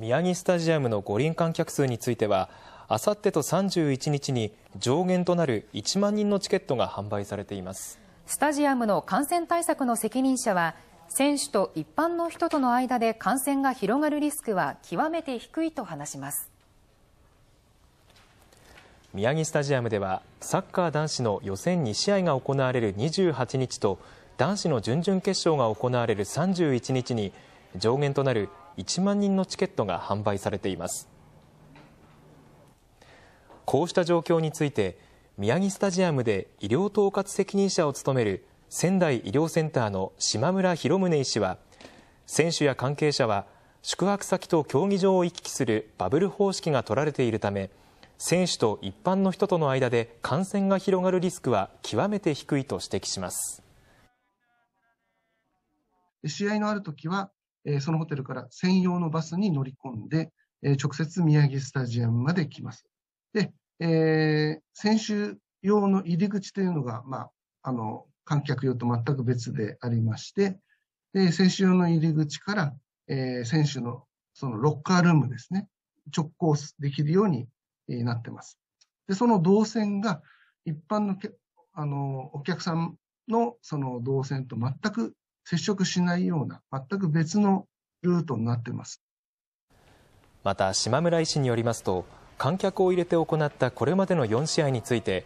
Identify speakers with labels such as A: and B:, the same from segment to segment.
A: 宮城スタジアムの五輪観客数についてはあさってと31日に上限となる1万人のチケットが販売されています
B: スタジアムの感染対策の責任者は選手と一般の人との間で感染が広がるリスクは極めて低いと話します
A: 宮城スタジアムではサッカー男子の予選2試合が行われる28日と男子の準々決勝が行われる31日に上限となる1万人のチケットが販売されていますこうした状況について宮城スタジアムで医療統括責任者を務める仙台医療センターの島村博宗医師は選手や関係者は宿泊先と競技場を行き来するバブル方式が取られているため選手と一般の人との間で感染が広がるリスクは極めて低いと指摘します。
C: 試合のあるときはえそのホテルから専用のバスに乗り込んで、え直接宮城スタジアムまで来ます。で、えー、選手用の入り口というのが、まあ、あの、観客用と全く別でありまして、で、選手用の入り口から、えー、選手のそのロッカールームですね、直行できるようになってます。で、その動線が一般のけあのお客さんのその動線と全く接触しないような全く別のルートになってます
A: また島村医師によりますと観客を入れて行ったこれまでの4試合について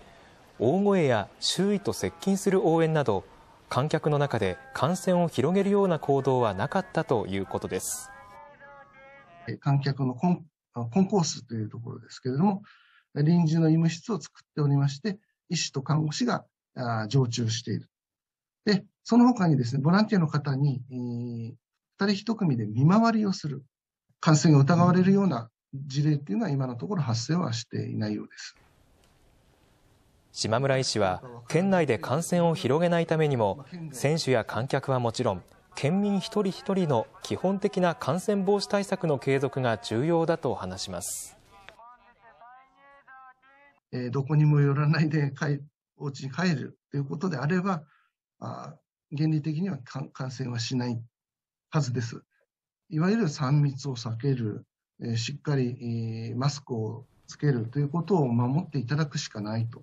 A: 大声や周囲と接近する応援など観客の中で感染を広げるような行動はなかったということです
C: 観客のコンコンコースというところですけれども臨時の医務室を作っておりまして医師と看護師が常駐しているで、その他にですね、ボランティアの方に、えー、2人1組で見回りをする、感染が疑われるような事例っていうのは、今のところ発生はしていないようです。
A: 島村医師は、県内で感染を広げないためにも、選手や観客はもちろん、県民一人一人の基本的な感染防止対策の継続が重要だと話します。
C: えー、どこにも寄らないでお家に帰るということであれば、あ原理的には感染はしないはずです。いわゆる3密を避ける、えー、しっかり、えー、マスクをつけるということを守っていただくしかないと